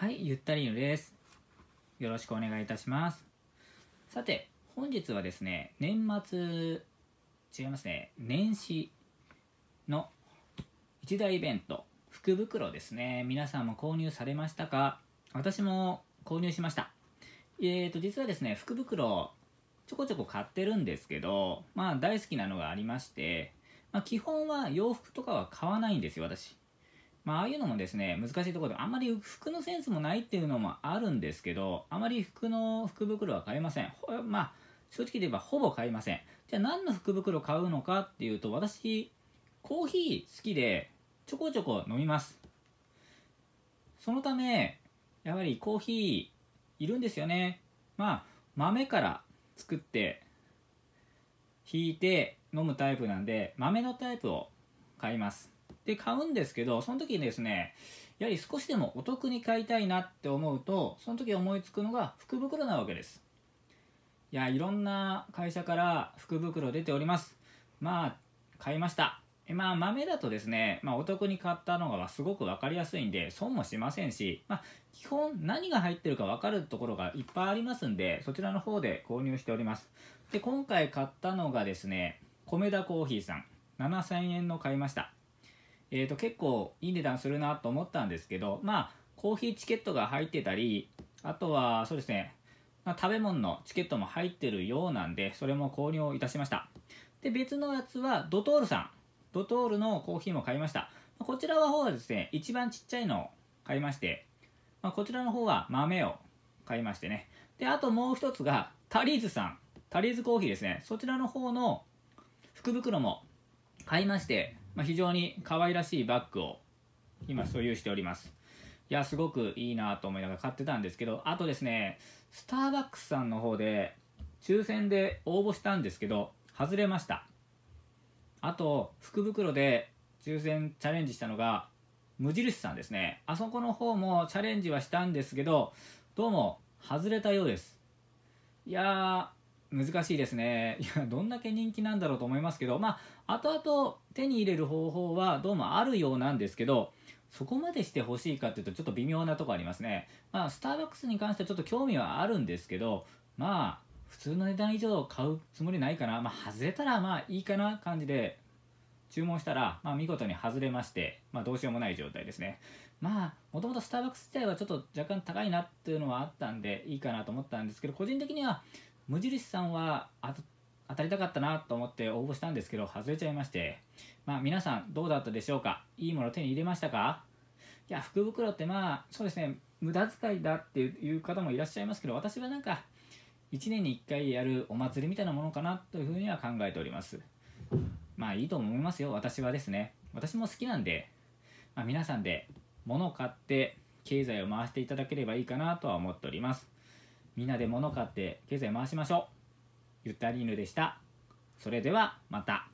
はい、ゆったりぬです。よろしくお願いいたします。さて、本日はですね、年末、違いますね、年始の一大イベント、福袋ですね。皆さんも購入されましたか私も購入しました。えーと、実はですね、福袋、ちょこちょこ買ってるんですけど、まあ大好きなのがありまして、まあ、基本は洋服とかは買わないんですよ、私。まあ、ああいうのもですね、難しいところで、あんまり服のセンスもないっていうのもあるんですけど、あまり服の福袋は買えません。まあ、正直言えばほぼ買えません。じゃあ何の福袋買うのかっていうと、私、コーヒー好きで、ちょこちょこ飲みます。そのため、やはりコーヒーいるんですよね。まあ、豆から作って、ひいて飲むタイプなんで、豆のタイプを買います。で買うんですけどその時にですねやはり少しでもお得に買いたいなって思うとその時思いつくのが福袋なわけですいやいろんな会社から福袋出ておりますまあ買いましたえまあ豆だとですね、まあ、お得に買ったのがすごく分かりやすいんで損もしませんし、まあ、基本何が入ってるかわかるところがいっぱいありますんでそちらの方で購入しておりますで今回買ったのがですね米田コーヒーさん7000円の買いましたえーと、結構いい値段するなと思ったんですけど、まあ、コーヒーチケットが入ってたり、あとはそうですね、まあ、食べ物のチケットも入ってるようなんで、それも購入いたしました。で、別のやつはドトールさん。ドトールのコーヒーも買いました。こちらの方はですね、一番ちっちゃいのを買いまして、まあ、こちらの方は豆を買いましてね。で、あともう一つが、タリーズさん。タリーズコーヒーですね。そちらの方の福袋も買いまして、まあ、非常に可愛らしいバッグを今所有しておりますいやすごくいいなと思いながら買ってたんですけどあとですねスターバックスさんの方で抽選で応募したんですけど外れましたあと福袋で抽選チャレンジしたのが無印さんですねあそこの方もチャレンジはしたんですけどどうも外れたようですいや難しいですね。いや、どんだけ人気なんだろうと思いますけど、まあ、後々手に入れる方法はどうもあるようなんですけど、そこまでしてほしいかっていうとちょっと微妙なとこありますね。まあ、スターバックスに関してはちょっと興味はあるんですけど、まあ、普通の値段以上買うつもりないかな。まあ、外れたらまあいいかな感じで、注文したら、まあ、見事に外れまして、まあ、どうしようもない状態ですね。まあ、もともとスターバックス自体はちょっと若干高いなっていうのはあったんで、いいかなと思ったんですけど、個人的には、無印さんは当たりたかったなと思って応募したんですけど外れちゃいましてまあ皆さんどうだったでしょうかいいもの手に入れましたかいや福袋ってまあそうですね無駄遣いだっていう方もいらっしゃいますけど私はなんか1年に1回やるお祭りみたいなものかなというふうには考えておりますまあいいと思いますよ私はですね私も好きなんで、まあ、皆さんで物を買って経済を回していただければいいかなとは思っておりますみんなで物買って経済回しましょうゆったりぬでしたそれではまた